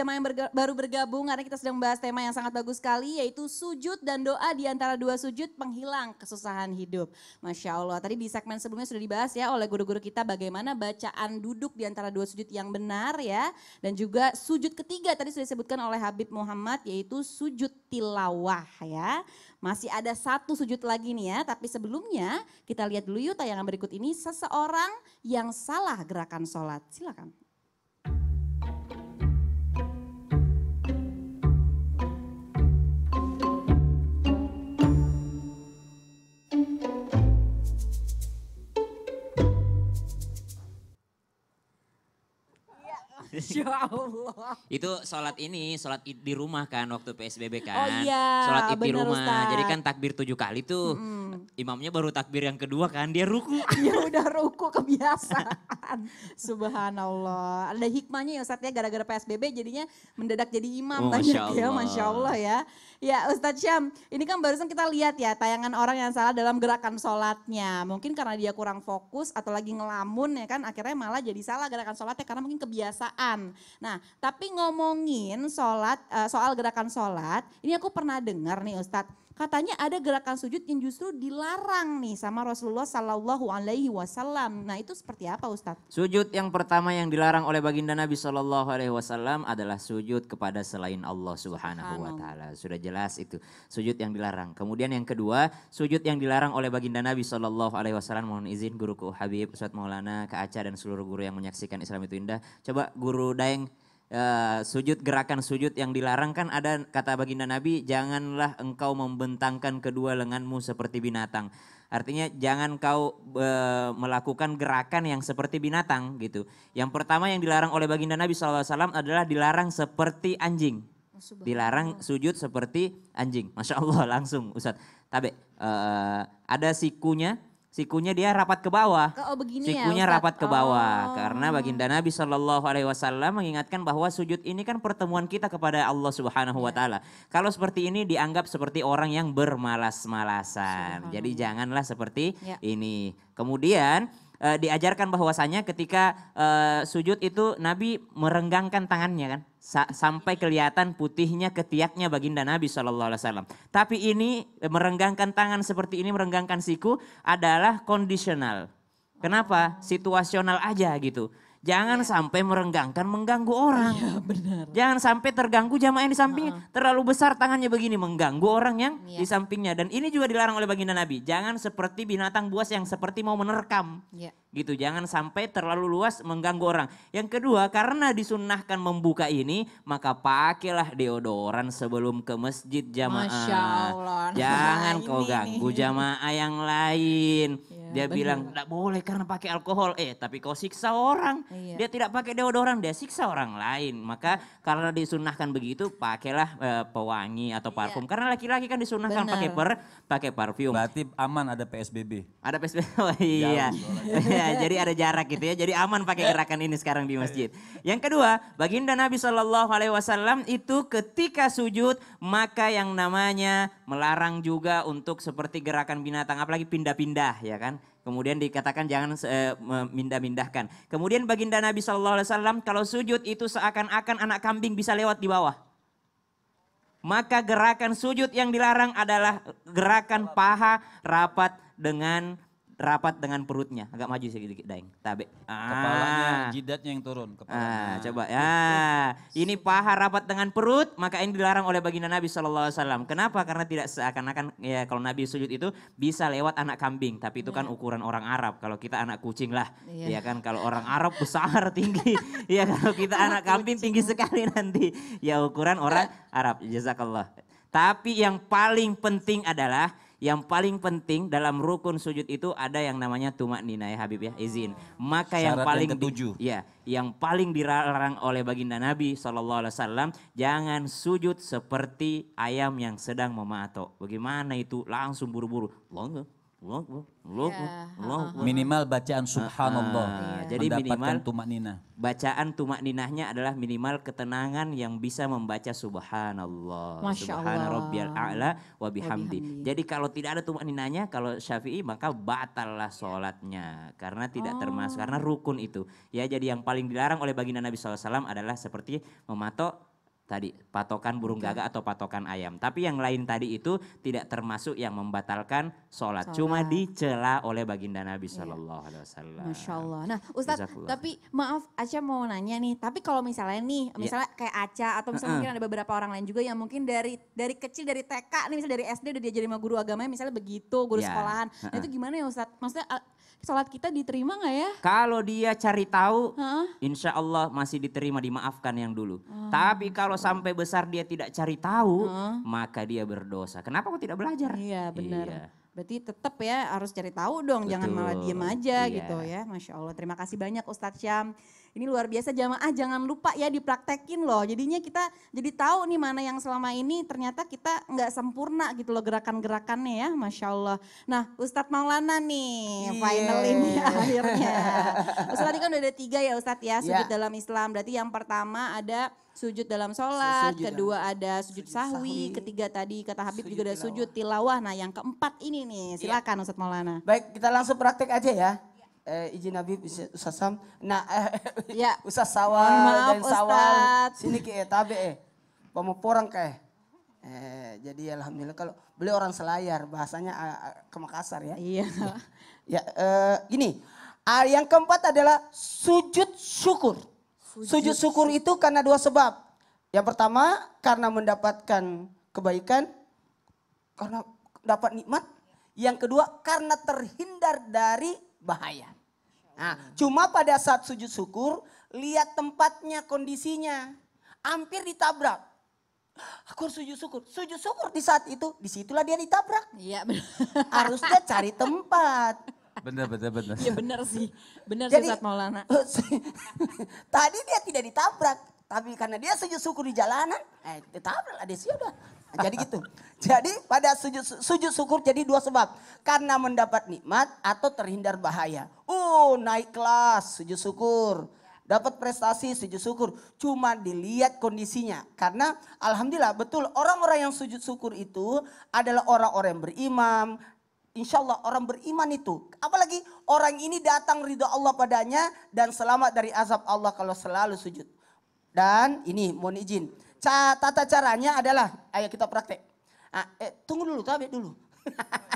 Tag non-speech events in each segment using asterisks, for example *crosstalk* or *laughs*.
jemaah yang berga, baru bergabung karena kita sedang membahas tema yang sangat bagus sekali yaitu sujud dan doa di antara dua sujud penghilang kesusahan hidup. Masya Allah, tadi di segmen sebelumnya sudah dibahas ya oleh guru-guru kita bagaimana bacaan duduk di antara dua sujud yang benar ya. Dan juga sujud ketiga tadi sudah disebutkan oleh Habib Muhammad yaitu sujud tilawah ya. Masih ada satu sujud lagi nih ya, tapi sebelumnya kita lihat dulu yuk tayangan berikut ini seseorang yang salah gerakan sholat. Silakan. Masya *laughs* Allah. Itu sholat ini, sholat id di rumah kan waktu PSBB oh kan. Oh iya. Sholat id di rumah. Ustaz. Jadi kan takbir tujuh kali tuh. Mm -hmm imamnya baru takbir yang kedua kan dia ruku. ya *laughs* udah ruku kebiasaan. *laughs* Subhanallah. Ada hikmahnya ya Ustaz ya gara-gara PSBB jadinya mendadak jadi imam oh, Masya ya, Allah. ya Masya Allah ya. Ya Ustaz Syam ini kan barusan kita lihat ya tayangan orang yang salah dalam gerakan sholatnya. Mungkin karena dia kurang fokus atau lagi ngelamun ya kan akhirnya malah jadi salah gerakan sholatnya karena mungkin kebiasaan. Nah tapi ngomongin sholat eh, soal gerakan sholat ini aku pernah dengar nih Ustadz katanya ada gerakan sujud yang justru dilarang nih sama Rasulullah Sallallahu Alaihi Wasallam. Nah itu seperti apa Ustadz? Sujud yang pertama yang dilarang oleh baginda Nabi Sallallahu Alaihi Wasallam adalah sujud kepada selain Allah Subhanahu Wa Taala. Sudah jelas itu sujud yang dilarang. Kemudian yang kedua sujud yang dilarang oleh baginda Nabi Sallallahu Alaihi Wasallam. Mohon izin guruku Habib Ustadz Maulana, Kak Aca dan seluruh guru yang menyaksikan Islam itu indah. Coba guru Daeng Eh, sujud gerakan sujud yang dilarang kan ada kata baginda Nabi janganlah engkau membentangkan kedua lenganmu seperti binatang. Artinya jangan kau e, melakukan gerakan yang seperti binatang gitu. Yang pertama yang dilarang oleh baginda Nabi SAW adalah dilarang seperti anjing. Dilarang sujud seperti anjing. Masya Allah *laughs* langsung Ustadz. Tabe, e, ada sikunya sikunya dia rapat ke bawah. Oh, oh begini ya, sikunya ya, rapat ke bawah oh. karena baginda Nabi Shallallahu alaihi wasallam mengingatkan bahwa sujud ini kan pertemuan kita kepada Allah Subhanahu wa iya. taala. Yeah. Kalau seperti ini dianggap seperti orang yang bermalas-malasan. Jadi janganlah seperti yeah. ini. Kemudian uh, diajarkan bahwasanya ketika uh, sujud itu Nabi merenggangkan tangannya kan sa sampai kelihatan putihnya ketiaknya baginda Nabi Shallallahu Alaihi Tapi ini eh, merenggangkan tangan seperti ini merenggangkan siku adalah kondisional. Kenapa? Situasional aja gitu. Jangan iya. sampai merenggangkan mengganggu orang. Ya, benar. Jangan sampai terganggu jamaah yang di sampingnya. Uh -uh. Terlalu besar tangannya begini mengganggu orang yang ya. di sampingnya. Dan ini juga dilarang oleh baginda Nabi. Jangan seperti binatang buas yang seperti mau menerkam. Ya gitu. Jangan sampai terlalu luas mengganggu orang. Yang kedua, karena disunnahkan membuka ini, maka pakailah deodoran sebelum ke masjid jamaah. Masya Allah. Nah, jangan nah, kau ganggu nih. jamaah yang lain. Ya, dia bener. bilang tidak boleh karena pakai alkohol. Eh, tapi kau siksa orang. Ya. Dia tidak pakai deodoran, dia siksa orang lain. Maka karena disunnahkan begitu, pakailah eh, pewangi atau iya. parfum. Ya. Karena laki-laki kan disunnahkan bener. pakai per pakai parfum. Berarti aman ada PSBB. Ada PSBB. *laughs* Oh, iya. Jauh, *laughs* ya, jadi ada jarak gitu ya. Jadi aman pakai gerakan ini sekarang di masjid. Yang kedua, baginda Nabi Shallallahu Alaihi Wasallam itu ketika sujud maka yang namanya melarang juga untuk seperti gerakan binatang, apalagi pindah-pindah ya kan. Kemudian dikatakan jangan eh, memindah mindahkan mindahkan Kemudian baginda Nabi Shallallahu Alaihi Wasallam kalau sujud itu seakan-akan anak kambing bisa lewat di bawah maka gerakan sujud yang dilarang adalah gerakan paha rapat dengan rapat dengan perutnya, agak maju sedikit daeng. Tabe. Ah. Kepalanya, jidatnya yang turun. Ah, kepalanya. Ah, coba. Ya, ah. ini paha rapat dengan perut, maka ini dilarang oleh baginda Nabi Shallallahu Alaihi Wasallam. Kenapa? Karena tidak seakan-akan ya kalau Nabi sujud itu bisa lewat anak kambing, tapi itu kan iya. ukuran orang Arab. Kalau kita anak kucing lah, Iya ya kan. Kalau orang Arab besar *laughs* tinggi, ya kalau kita anak, kambing tinggi sekali nanti. Ya ukuran orang Arab. Jazakallah. Tapi yang paling penting adalah yang paling penting dalam rukun sujud itu ada yang namanya tumak nina ya Habib ya, izin. Maka Syarat yang paling yang ketujuh. Di, ya, yang paling dilarang oleh baginda Nabi Shallallahu Alaihi Wasallam jangan sujud seperti ayam yang sedang mematok. Bagaimana itu? Langsung buru-buru. Long, loh Minimal bacaan Subhanallah. Uh, uh, jadi minimal tumak nina. Bacaan tumak ninahnya adalah minimal ketenangan yang bisa membaca subhanallah. Subhanallah subhanallah Allah. rabbiyal a'la Jadi kalau tidak ada tumak ninahnya kalau Syafi'i maka batallah sholatnya karena tidak oh. termasuk karena oh. rukun itu. Ya jadi yang paling dilarang oleh baginda Nabi SAW adalah seperti mematok tadi patokan burung gagak atau patokan ayam. Tapi yang lain tadi itu tidak termasuk yang membatalkan sholat. sholat. Cuma dicela oleh baginda Nabi yeah. Shallallahu Alaihi Wasallam. Masya Allah. Nah Ustadz tapi maaf Aca mau nanya nih. Tapi kalau misalnya nih iya. misalnya yeah. kayak Aca atau misalnya mungkin ada beberapa orang lain juga yang mungkin dari dari kecil dari TK nih misalnya dari SD udah dia jadi guru agama misalnya begitu guru yeah. sekolahan. Nah itu gimana ya Ustadz? Maksudnya ah, sholat kita diterima nggak ya? Kalau dia cari tahu, huh? insya Allah masih diterima dimaafkan yang dulu. Oh. Tapi kalau sampai besar dia tidak cari tahu, uh. maka dia berdosa. Kenapa kok tidak belajar? Iya, benar. Iya. Berarti tetap ya harus cari tahu dong, Betul. jangan malah diem aja iya. gitu ya. Masya Allah, terima kasih banyak Ustadz Syam. Ini luar biasa jamaah jangan lupa ya dipraktekin loh. Jadinya kita jadi tahu nih mana yang selama ini ternyata kita nggak sempurna gitu loh gerakan-gerakannya ya Masya Allah. Nah Ustadz Maulana nih yeah. final ini *laughs* akhirnya. Ustadz tadi kan udah ada tiga ya Ustadz ya sujud yeah. dalam Islam. Berarti yang pertama ada sujud dalam sholat, sujud kedua dalam, ada sujud, sujud sahwi, sahwi, ketiga tadi kata Habib juga ada tilawah. sujud tilawah. Nah yang keempat ini nih iya. silakan yeah. Ustadz Maulana. Baik kita langsung praktek aja ya eh, izin Habib Ustaz Sam. Nah, eh, ya. *laughs* Ustaz Sawal Maaf, dan Sawal sini ke tabe eh. porang ke. Eh. eh, jadi alhamdulillah kalau beli orang selayar bahasanya uh, ke Makassar ya. Iya. *laughs* ya, eh, gini. Uh, yang keempat adalah sujud syukur. Sujud, sujud syukur itu karena dua sebab. Yang pertama karena mendapatkan kebaikan karena dapat nikmat. Yang kedua karena terhindar dari bahaya. Nah, cuma pada saat sujud syukur, lihat tempatnya, kondisinya. Hampir ditabrak. Aku harus sujud syukur. Sujud syukur di saat itu, disitulah dia ditabrak. Iya benar. *laughs* Harusnya cari tempat. Benar, benar, benar. Iya benar sih. Benar Jadi, sih Maulana. *laughs* Tadi dia tidak ditabrak. Tapi karena dia sujud syukur di jalanan, eh ditabrak lah dia sih udah jadi gitu. Jadi pada sujud, sujud syukur jadi dua sebab. Karena mendapat nikmat atau terhindar bahaya. Oh naik kelas sujud syukur. Dapat prestasi sujud syukur. Cuma dilihat kondisinya. Karena alhamdulillah betul orang-orang yang sujud syukur itu adalah orang-orang yang berimam. Insya Allah orang beriman itu. Apalagi orang ini datang ridho Allah padanya dan selamat dari azab Allah kalau selalu sujud. Dan ini mohon izin tata caranya adalah, ayo kita praktek. Ah, eh, tunggu dulu, tapi dulu. *laughs*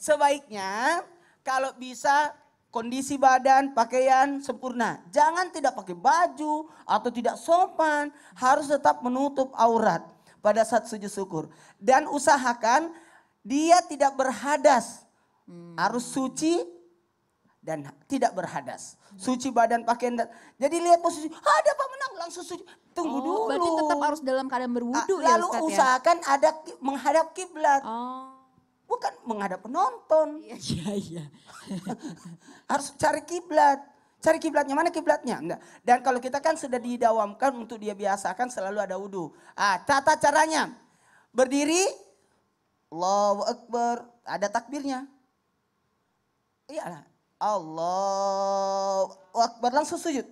Sebaiknya kalau bisa kondisi badan, pakaian sempurna. Jangan tidak pakai baju atau tidak sopan, harus tetap menutup aurat pada saat sujud syukur. Dan usahakan dia tidak berhadas. Hmm. Harus suci dan tidak berhadas. Suci badan pakaian dan jadi lihat posisi, ada apa menang langsung suci. Tunggu oh, dulu. Berarti tetap harus dalam keadaan berwudu ah, ya Lalu Ustaz, ya? usahakan ya? ada menghadap kiblat. Oh. Bukan menghadap penonton. Iya iya. iya. *laughs* harus cari kiblat. Cari kiblatnya mana kiblatnya? Enggak. Dan kalau kita kan sudah didawamkan untuk dia biasakan selalu ada wudu. Ah, tata caranya. Berdiri Allahu Akbar, ada takbirnya. Iyalah, Allahu Akbar langsung sujud.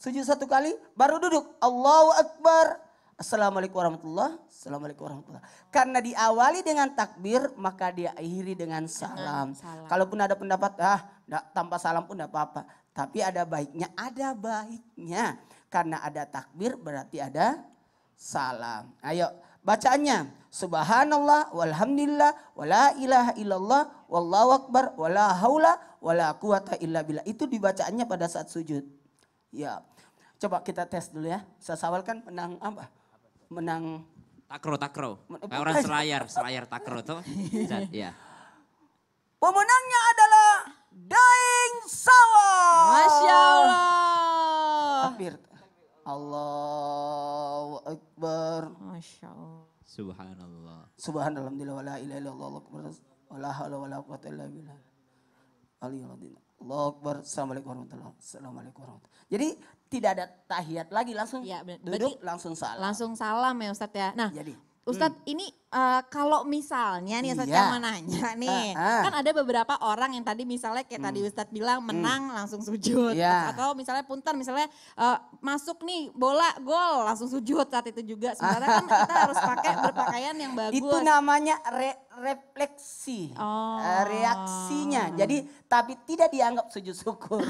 Sujud satu kali baru duduk. Allahu Akbar. Assalamualaikum warahmatullahi Assalamualaikum warahmatullahi Karena diawali dengan takbir maka diakhiri dengan salam. salam. Kalaupun ada pendapat ah enggak, tanpa salam pun tidak apa-apa. Tapi ada baiknya, ada baiknya. Karena ada takbir berarti ada salam. Ayo bacaannya subhanallah walhamdulillah wala ilaha illallah wallahu akbar wala haula wala quwata illa billah itu dibacaannya pada saat sujud ya coba kita tes dulu ya sasawal kan menang apa menang takro takro Bukan. orang selayar selayar takro tuh *laughs* ya pemenangnya adalah Daing Sawal Masya Allah Allah Allahu Akbar. Masya Allah. Subhanallah. Subhanallah. Alhamdulillah. Wa la ilaha illallah. Allah akbar. Wa la hawla wa la quwata illa billah. Allah akbar. Assalamualaikum warahmatullahi wabarakatuh. Assalamualaikum warahmatullahi wabarakatuh. Jadi tidak ada tahiyat lagi langsung ya, duduk Berarti, langsung salam. Langsung salam ya Ustadz ya. Nah Jadi, Ustadz hmm. ini Uh, kalau misalnya nih iya. saya mau nanya nih, uh, uh. kan ada beberapa orang yang tadi misalnya kayak hmm. tadi Ustadz bilang hmm. menang hmm. langsung sujud, yeah. atau misalnya punten misalnya uh, masuk nih bola gol langsung sujud saat itu juga. Sebenarnya kan *laughs* kita harus pakai berpakaian yang bagus. Itu namanya re refleksi, oh. Eh, reaksinya. Jadi tapi tidak dianggap sujud syukur.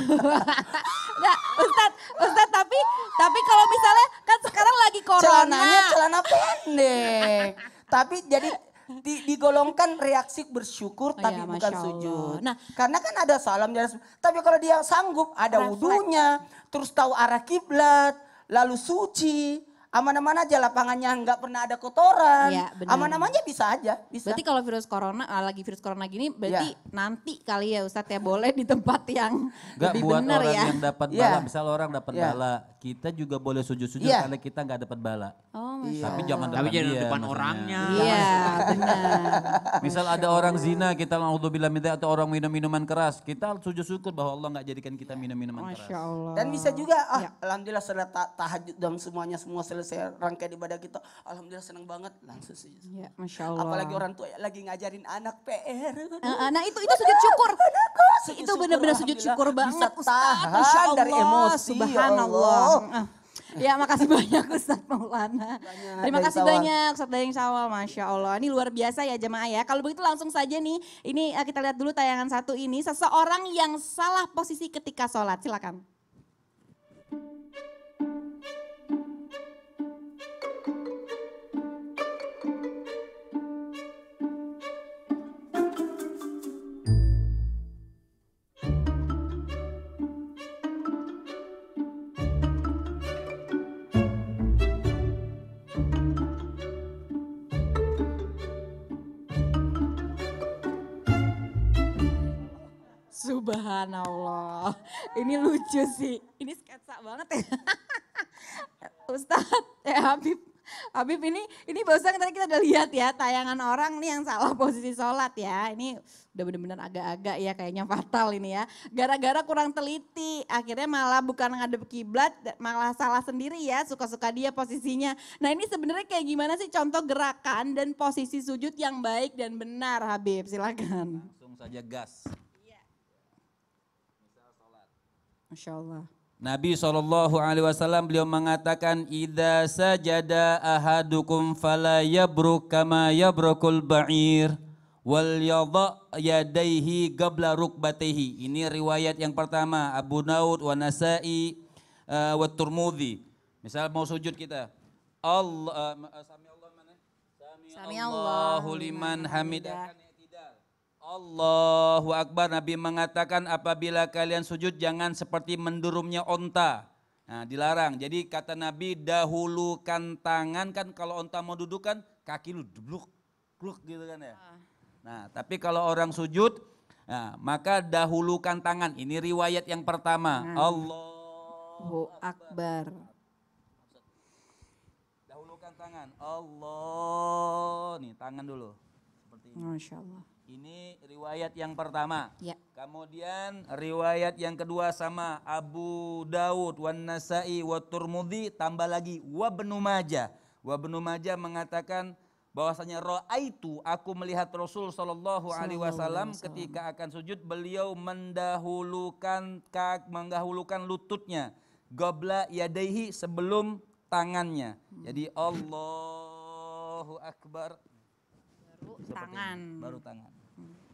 *laughs* nah, Ustadz, Ustadz tapi tapi kalau misalnya kan sekarang lagi corona. Celananya celana pendek tapi jadi di, digolongkan reaksi bersyukur oh iya, tapi ya, bukan sujud. Nah, karena kan ada salam jelas. tapi kalau dia sanggup ada wudhunya, terus tahu arah kiblat, lalu suci, aman-aman aja lapangannya nggak pernah ada kotoran. Ya, aman-aman bisa aja. Bisa. Berarti kalau virus corona ah, lagi virus corona gini berarti ya. nanti kali ya Ustadz ya boleh di tempat yang gak lebih buat bener orang ya. yang dapat iya. bala, ya. misal orang dapat ya. bala, kita juga boleh sujud-sujud ya. karena kita nggak dapat bala. Oh, ya. Tapi jangan depan Tapi jangan dia, depan orangnya. Iya, iya, benar. misal ada orang zina, kita naudzubillah minta atau orang minum minuman keras, kita sujud syukur bahwa Allah nggak jadikan kita minum minuman keras. Dan bisa juga ah, ya. alhamdulillah sudah tahajud dan semuanya semua selesai rangkaian ibadah kita, alhamdulillah senang banget langsung sih. Ya, Masya Allah. Apalagi orang tua ya, lagi ngajarin anak PR. Nah, nah itu itu sujud syukur. sujud itu benar-benar sujud syukur banget Bisa Ustaz. Ya Allah. Dari emosi, Subhanallah. Ya makasih banyak Ustaz Maulana. Banyak, Terima kasih sawal. banyak Ustaz Dayang Sawal, Masya Allah. Ini luar biasa ya jemaah ya. Kalau begitu langsung saja nih, ini eh, kita lihat dulu tayangan satu ini. Seseorang yang salah posisi ketika sholat, silakan. Subhanallah. *laughs* Ini lucu sih. Ini sketsa banget ya. *laughs* Ustadz, ya Habib. Habib ini, ini bosan tadi kita udah lihat ya, tayangan orang nih yang salah posisi sholat ya. Ini udah benar bener agak-agak ya kayaknya fatal ini ya. Gara-gara kurang teliti, akhirnya malah bukan ngadep kiblat, malah salah sendiri ya, suka-suka dia posisinya. Nah ini sebenarnya kayak gimana sih contoh gerakan dan posisi sujud yang baik dan benar Habib, silakan. Langsung saja gas. Masya Allah. Nabi Shallallahu Alaihi Wasallam beliau mengatakan ida sajada ahadukum fala yabruk kama yabrukul ba'ir wal yadha yadaihi qabla rukbatihi ini riwayat yang pertama Abu Nawud wa Nasa'i uh, wa Turmudi misal mau sujud kita Allah uh, sami Allah mana sami Allahu liman hamidah Allahu Akbar Nabi mengatakan apabila kalian sujud jangan seperti mendurumnya onta. Nah, dilarang. Jadi kata Nabi dahulukan tangan kan kalau onta mau duduk kan kaki lu dubluk kluk gitu kan ya. Ah. Nah, tapi kalau orang sujud nah, maka dahulukan tangan. Ini riwayat yang pertama. Nah. Allahu Akbar. Dahulukan tangan. Allah. Nih, tangan dulu. Seperti ini. Masya Allah. Ini riwayat yang pertama. Ya. Kemudian riwayat yang kedua sama Abu Daud, Wan Nasai, Wat Turmudi, tambah lagi Wa Majah. Wa Majah mengatakan bahwasanya itu aku melihat Rasul Shallallahu Alaihi Wasallam ketika akan sujud beliau mendahulukan kak menggahulukan lututnya gobla yadaihi sebelum tangannya. Hmm. Jadi Allahu Akbar baru tangan. baru tangan.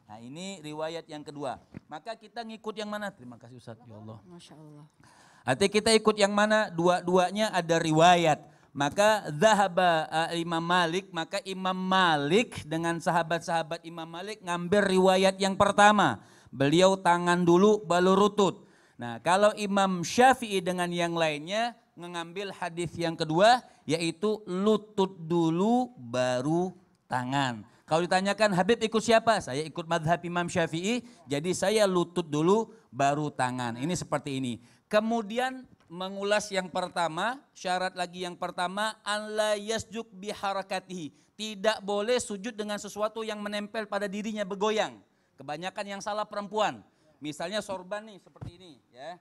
Nah ini riwayat yang kedua. Maka kita ngikut yang mana? Terima kasih Ustaz. Ya Allah. Masya Allah. Artinya kita ikut yang mana? Dua-duanya ada riwayat. Maka zahaba uh, Imam Malik, maka Imam Malik dengan sahabat-sahabat Imam Malik ngambil riwayat yang pertama. Beliau tangan dulu baru rutut. Nah kalau Imam Syafi'i dengan yang lainnya mengambil hadis yang kedua yaitu lutut dulu baru tangan. Kalau ditanyakan Habib ikut siapa? Saya ikut madhab Imam Syafi'i. Jadi saya lutut dulu baru tangan. Ini seperti ini. Kemudian mengulas yang pertama, syarat lagi yang pertama, anla yasjuk biharakatihi. Tidak boleh sujud dengan sesuatu yang menempel pada dirinya bergoyang. Kebanyakan yang salah perempuan. Misalnya sorban nih seperti ini ya.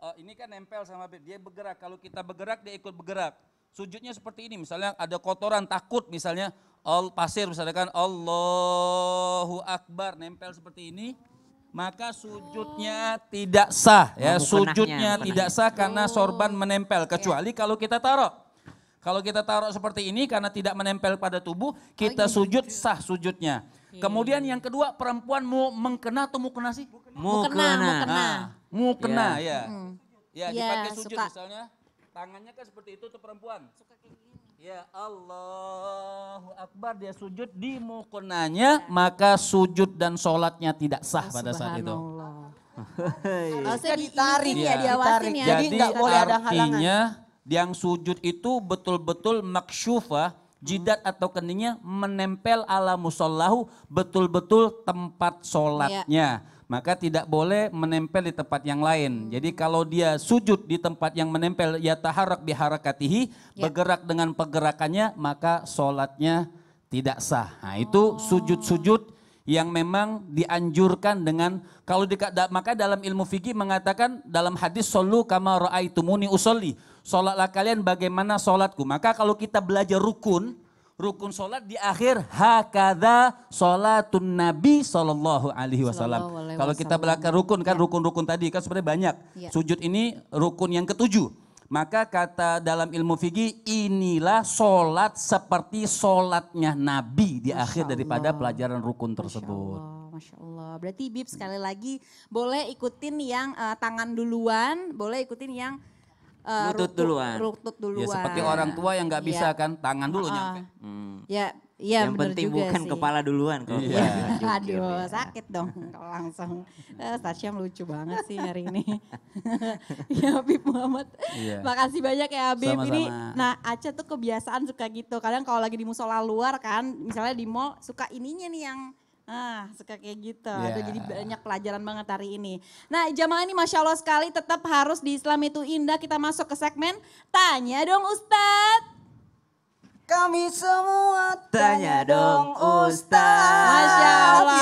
Oh, ini kan nempel sama Habib. dia bergerak. Kalau kita bergerak dia ikut bergerak. Sujudnya seperti ini. Misalnya ada kotoran takut misalnya, All, pasir misalkan Allahu Akbar nempel seperti ini maka sujudnya tidak sah ya oh, sujudnya bukanahnya. tidak sah karena sorban menempel iya. kecuali yeah. kalau kita taruh kalau kita taruh seperti ini karena tidak menempel pada tubuh oh, kita oh, sujud sah sujudnya okay. Iya. kemudian yang kedua perempuan mau mengkena atau mau kena sih mau kena mau kena ah, ya ya, dipakai sujud suka. misalnya tangannya kan seperti itu tuh perempuan suka gitu. Ya Allahu Akbar dia sujud di mukunanya maka sujud dan sholatnya tidak sah pada saat itu. Harusnya *laughs* kan ditarik iya, ya, dia diawasin ya. Jadi nggak boleh ada halangan. yang sujud itu betul-betul maksyufah jidat atau keningnya menempel ala musolahu, betul-betul tempat sholatnya. Iya maka tidak boleh menempel di tempat yang lain. Hmm. Jadi kalau dia sujud di tempat yang menempel ya taharak biharakatihi, ya. bergerak dengan pergerakannya, maka sholatnya tidak sah. Nah, itu oh. sujud-sujud yang memang dianjurkan dengan kalau di, maka dalam ilmu fikih mengatakan dalam hadis solu kama ro'aitumuni usolli. Sholatlah kalian bagaimana sholatku. Maka kalau kita belajar rukun, rukun sholat di akhir hakada sholatun nabi sallallahu alaihi wasallam. Kalau kita belakang rukun kan ya. rukun-rukun ya. tadi kan sebenarnya banyak. Ya. Sujud ini rukun yang ketujuh. Maka kata dalam ilmu fikih inilah sholat seperti sholatnya Nabi di Masya akhir daripada pelajaran rukun tersebut. Masya Allah. Berarti Bib sekali lagi boleh ikutin yang uh, tangan duluan, boleh ikutin yang Eh, lutut duluan. Lutut ya, duluan. Ya seperti orang tua yang nggak iya. bisa ya. kan tangan dulu uh, uh. nyampe. Hmm. Ya, ya yang penting juga bukan sih. kepala duluan kalau. Iya. Ya. *laughs* Aduh, iya. sakit dong *laughs* kalau langsung. Uh, eh, Stasyam lucu banget sih hari ini. *laughs* ya Habib Muhammad. Iya. Makasih banyak ya Habib Sama-sama. ini. Nah, Aceh tuh kebiasaan suka gitu. Kadang kalau lagi di musola luar kan, misalnya di mall suka ininya nih yang Ah, suka kayak gitu. Yeah. Aduh, jadi banyak pelajaran banget hari ini. Nah, jamaah ini Masya Allah sekali tetap harus di Islam itu indah. Kita masuk ke segmen Tanya dong Ustadz. Kami semua tanya dong Ustaz. Masya iya. Allah.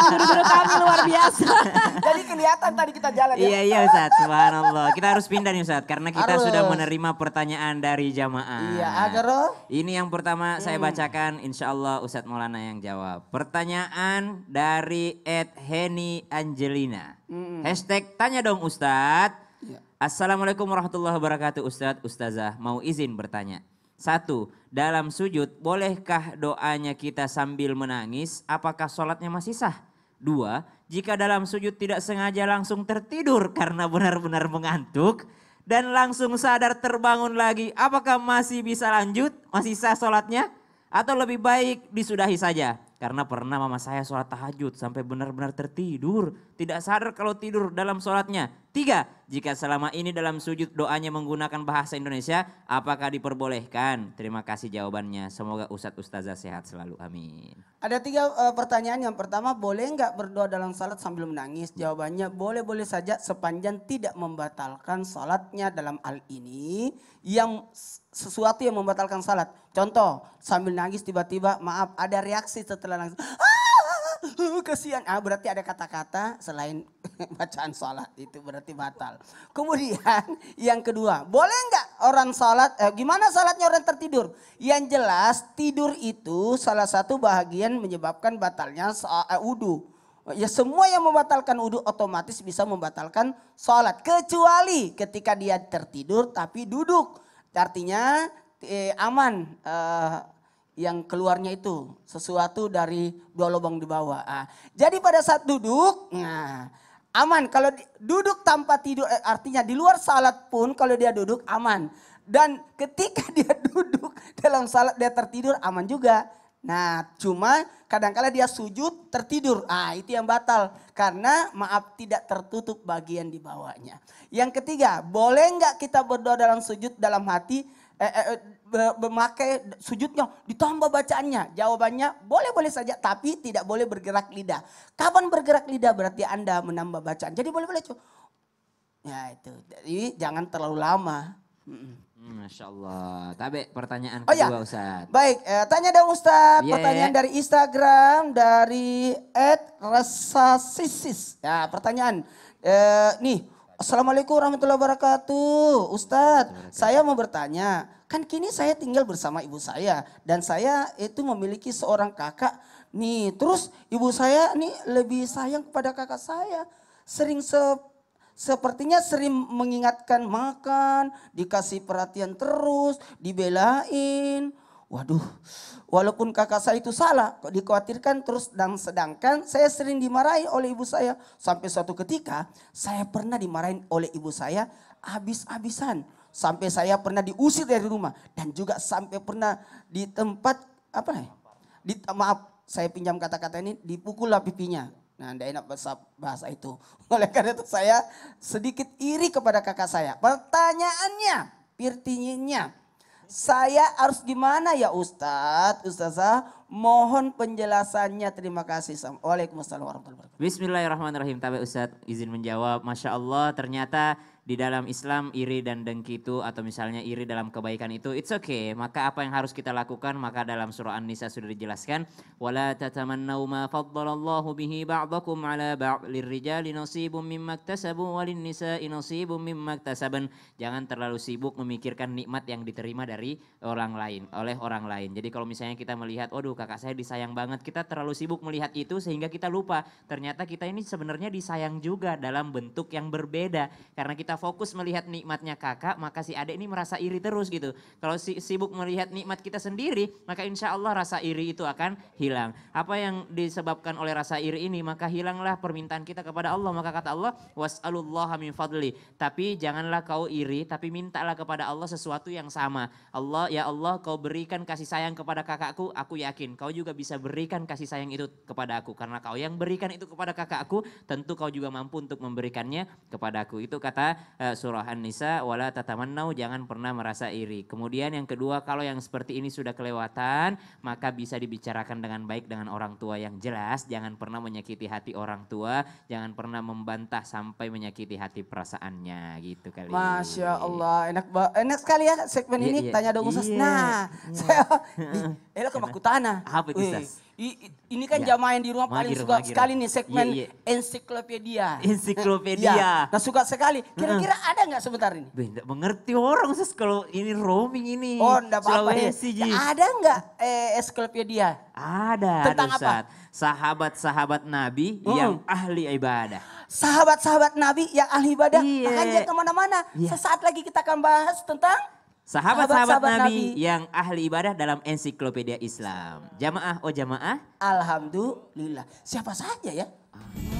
Ya *laughs* luar biasa. *laughs* Jadi kelihatan tadi kita jalan ya. Iya iya Ustaz, subhanallah. Kita harus pindah nih Ustaz karena kita harus. sudah menerima pertanyaan dari jamaah. Iya, agar Ini yang pertama hmm. saya bacakan insya Allah Ustaz Maulana yang jawab. Pertanyaan dari Ed Heni Angelina. Hmm. Hashtag tanya dong Ustaz. Ya. Assalamualaikum warahmatullahi wabarakatuh Ustaz, Ustazah mau izin bertanya. Satu, dalam sujud bolehkah doanya kita sambil menangis? Apakah sholatnya masih sah? Dua, jika dalam sujud tidak sengaja langsung tertidur karena benar-benar mengantuk dan langsung sadar terbangun lagi, apakah masih bisa lanjut? Masih sah sholatnya? Atau lebih baik disudahi saja? Karena pernah mama saya sholat tahajud sampai benar-benar tertidur. Tidak sadar kalau tidur dalam sholatnya. Tiga, jika selama ini dalam sujud doanya menggunakan bahasa Indonesia, apakah diperbolehkan? Terima kasih jawabannya. Semoga Ustadz Ustazah sehat selalu. Amin. Ada tiga uh, pertanyaan. Yang pertama, boleh nggak berdoa dalam sholat sambil menangis? Jawabannya boleh-boleh saja sepanjang tidak membatalkan sholatnya dalam hal ini. Yang sesuatu yang membatalkan salat. Contoh, sambil nangis tiba-tiba, maaf, ada reaksi setelah nangis. Ah, kesian. Ah, berarti ada kata-kata selain *laughs* bacaan salat itu berarti batal. Kemudian yang kedua, boleh nggak orang salat? Eh, gimana salatnya orang tertidur? Yang jelas tidur itu salah satu bahagian menyebabkan batalnya uh, eh, udu. Ya semua yang membatalkan udu otomatis bisa membatalkan salat kecuali ketika dia tertidur tapi duduk. Artinya eh, aman eh, yang keluarnya itu sesuatu dari dua lubang di bawah. Ah. jadi pada saat duduk, nah, aman. Kalau duduk tanpa tidur eh, artinya di luar salat pun kalau dia duduk aman. Dan ketika *laughs* dia duduk dalam salat dia tertidur aman juga. Nah, cuma kadangkala kala dia sujud tertidur. Ah, itu yang batal karena maaf tidak tertutup bagian di bawahnya. Yang ketiga, boleh nggak kita berdoa dalam sujud dalam hati eh, eh, memakai sujudnya ditambah bacaannya? Jawabannya boleh-boleh saja tapi tidak boleh bergerak lidah. Kapan bergerak lidah berarti Anda menambah bacaan. Jadi boleh-boleh Ya itu. Jadi jangan terlalu lama. Mm -mm. Hmm, Masya Allah. Tabe pertanyaan oh, iya. Ustaz. Baik, eh, tanya dong Ustaz. Yeah. Pertanyaan dari Instagram dari Ed @resasisis. Ya, pertanyaan. Eh, nih, Assalamualaikum warahmatullahi wabarakatuh. Ustaz, saya mau bertanya. Kan kini saya tinggal bersama ibu saya. Dan saya itu memiliki seorang kakak. Nih, terus ibu saya nih lebih sayang kepada kakak saya. Sering se sepertinya sering mengingatkan makan, dikasih perhatian terus, dibelain. Waduh, walaupun kakak saya itu salah, kok dikhawatirkan terus dan sedangkan saya sering dimarahi oleh ibu saya. Sampai suatu ketika saya pernah dimarahin oleh ibu saya habis-habisan. Sampai saya pernah diusir dari rumah dan juga sampai pernah di tempat apa ya? Di maaf, saya pinjam kata-kata ini dipukul lah pipinya Nah, tidak enak bahasa, bahasa itu. *laughs* Oleh karena itu saya sedikit iri kepada kakak saya. Pertanyaannya, pirtinya, saya harus gimana ya Ustadz, Ustazah? Mohon penjelasannya, terima kasih. Waalaikumsalam warahmatullahi wabarakatuh. Bismillahirrahmanirrahim, Tabe Ustadz izin menjawab. Masya Allah, ternyata di dalam Islam iri dan dengki itu atau misalnya iri dalam kebaikan itu it's okay maka apa yang harus kita lakukan maka dalam surah An-Nisa sudah dijelaskan wala tatamannau ma faddalallahu bihi ba'dakum ala ba'd lirrijali nasibum mimma iktasabu walin nisa'i nasibum mimma iktasaban jangan terlalu sibuk memikirkan nikmat yang diterima dari orang lain oleh orang lain jadi kalau misalnya kita melihat waduh kakak saya disayang banget kita terlalu sibuk melihat itu sehingga kita lupa ternyata kita ini sebenarnya disayang juga dalam bentuk yang berbeda karena kita fokus melihat nikmatnya kakak, maka si adik ini merasa iri terus gitu. Kalau si, sibuk melihat nikmat kita sendiri, maka insya Allah rasa iri itu akan hilang. Apa yang disebabkan oleh rasa iri ini, maka hilanglah permintaan kita kepada Allah. Maka kata Allah, was'alullaha min fadli. Tapi janganlah kau iri, tapi mintalah kepada Allah sesuatu yang sama. Allah, ya Allah kau berikan kasih sayang kepada kakakku, aku yakin kau juga bisa berikan kasih sayang itu kepada aku. Karena kau yang berikan itu kepada kakakku, tentu kau juga mampu untuk memberikannya kepada aku. Itu kata uh, surah An-Nisa wala tatamannau jangan pernah merasa iri. Kemudian yang kedua kalau yang seperti ini sudah kelewatan maka bisa dibicarakan dengan baik dengan orang tua yang jelas, jangan pernah menyakiti hati orang tua, jangan pernah membantah sampai menyakiti hati perasaannya gitu kali. Masya Allah, enak enak sekali ya segmen yeah, ini yeah. tanya dong Ustaz. Iya. nah, yeah. saya *laughs* ini ke Makutana. Apa itu Ustaz? ini kan ya. jamaah yang di rumah paling suka magir. sekali nih iya, segmen ya, ya. ensiklopedia. Ensiklopedia. ya, nah suka sekali. Nah. Kira-kira hmm. ada nggak sebentar ini? Tidak mengerti orang sih kalau ini roaming ini. Oh, enggak apa-apa. Ya, ada nggak eh, ensiklopedia? Ada. Tentang ada, apa? Sahabat-sahabat Nabi hmm. yang ahli ibadah. Sahabat-sahabat Nabi yang ahli ibadah. Yeah. Makanya kemana-mana. Yeah. Sesaat lagi kita akan bahas tentang sahabat-sahabat Nabi, Nabi yang ahli ibadah dalam ensiklopedia Islam. Jamaah oh jamaah. Alhamdulillah. Siapa saja ya? Amin. Ah.